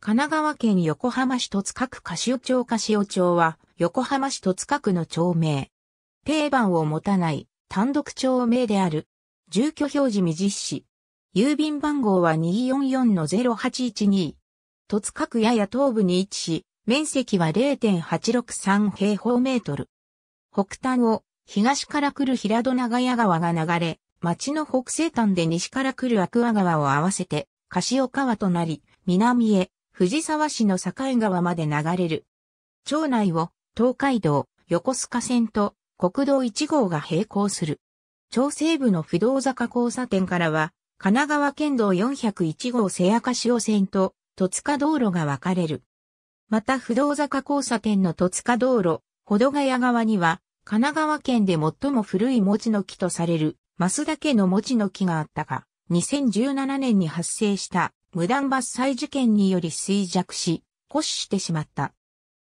神奈川県横浜市戸塚区柏町柏町は、横浜市戸塚区の町名。定番を持たない、単独町名である。住居表示未実施。郵便番号は244-0812。戸塚区やや東部に位置し、面積は0.863平方メートル。北端を、東から来る平戸長屋川が流れ、町の北西端で西から来るアクア川を合わせて、柏川となり、南へ、藤沢市の境川まで流れる。町内を東海道、横須賀線と国道1号が並行する。町西部の不動坂交差点からは、神奈川県道401号瀬明潮線と戸塚道路が分かれる。また不動坂交差点の戸塚道路、保土ヶ谷側には、神奈川県で最も古い餅の木とされる、マス家の餅の木があったが、2017年に発生した無断伐採事件により衰弱し、骨死してしまった。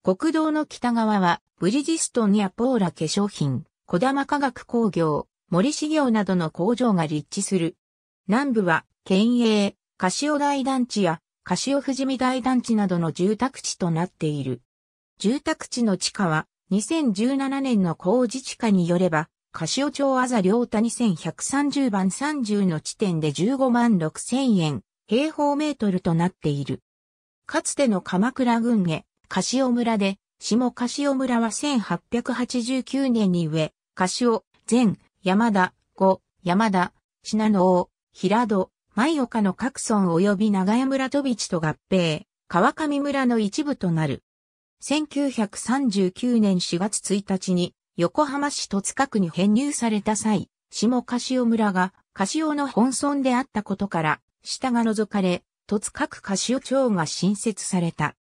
国道の北側は、ブリジストンやポーラ化粧品、小玉化学工業、森市業などの工場が立地する。南部は、県営、カシオ台団地や、カシオ富士見台団地などの住宅地となっている。住宅地の地価は、2017年の工事地価によれば、カシオ町あざ両谷1130番30の地点で15万6000円、平方メートルとなっている。かつての鎌倉郡下、柏村で、下柏村は1889年に上、柏、前、山田、後、山田、信濃王、平戸、舞岡の各村及び長屋村戸道と合併、川上村の一部となる。1939年4月1日に横浜市戸塚区に編入された際、下柏村が柏の本村であったことから下が除かれ、突各カシオ町が新設された。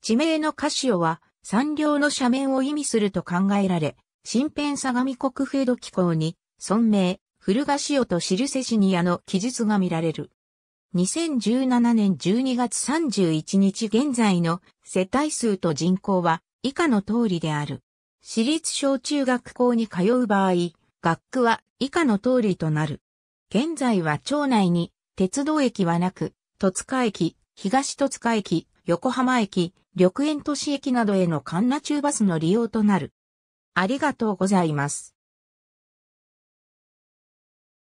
地名のカシオは、山稜の斜面を意味すると考えられ、新編相模国風土機構に、村名、古賀塩とシルセシニアの記述が見られる。2017年12月31日現在の世帯数と人口は以下の通りである。私立小中学校に通う場合、学区は以下の通りとなる。現在は町内に鉄道駅はなく、戸塚駅、東戸塚駅、横浜駅、緑園都市駅などへの神奈中バスの利用となる。ありがとうございます。